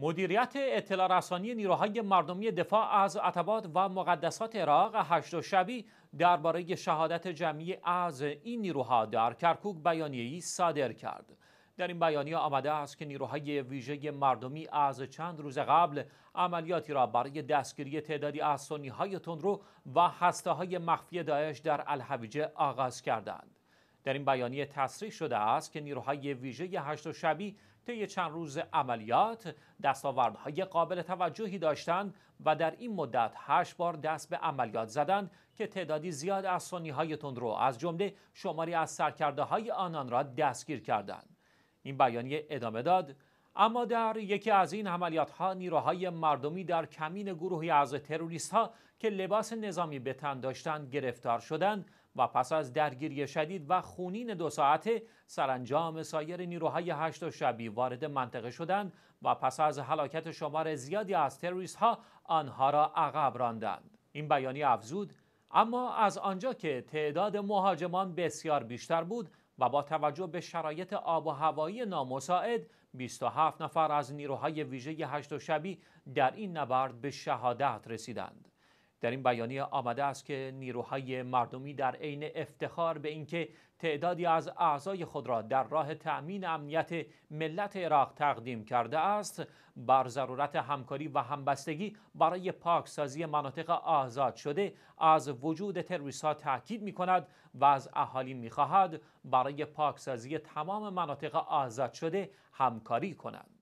مدیریت اطلاع رسانی نیروهای مردمی دفاع از عطبات و مقدسات عراق هشت و شبی درباره شهادت جمعی از این نیروها در کرکوک ای صادر کرد. در این بیانیه آمده است که نیروهای ویژه مردمی از چند روز قبل عملیاتی را برای دستگیری تعدادی از های تندرو و هسته های مخفی داعش در الحویجه آغاز کردند. در این بیانیه تصریح شده است که نیروهای ویژه هشت شبی طی چند روز عملیات دستاوردهای قابل توجهی داشتند و در این مدت هشت بار دست به عملیات زدند که تعدادی زیاد از سنیهای تندرو از جمله شماری از سرکرده های آنان را دستگیر کردند این بیانیه ادامه داد اما در یکی از این عملیات ها نیروهای مردمی در کمین گروهی از تروریست ها که لباس نظامی به تن داشتند گرفتار شدند و پس از درگیری شدید و خونین دو ساعته سرانجام سایر نیروهای هشت شبی وارد منطقه شدند و پس از هلاکت شمار زیادی از تروریست ها آنها را عقب راندند این بیانیه افزود اما از آنجا که تعداد مهاجمان بسیار بیشتر بود و با توجه به شرایط آب و هوایی نامساعد 27 نفر از نیروهای ویژه هشت شبی در این نبرد به شهادت رسیدند در این بیانیه آمده است که نیروهای مردمی در عین افتخار به اینکه تعدادی از اعضای خود را در راه تأمین امنیت ملت عراق تقدیم کرده است بر ضرورت همکاری و همبستگی برای پاکسازی مناطق آزاد شده از وجود تروریست ها تاکید می کند و از اهالی می برای پاکسازی تمام مناطق آزاد شده همکاری کنند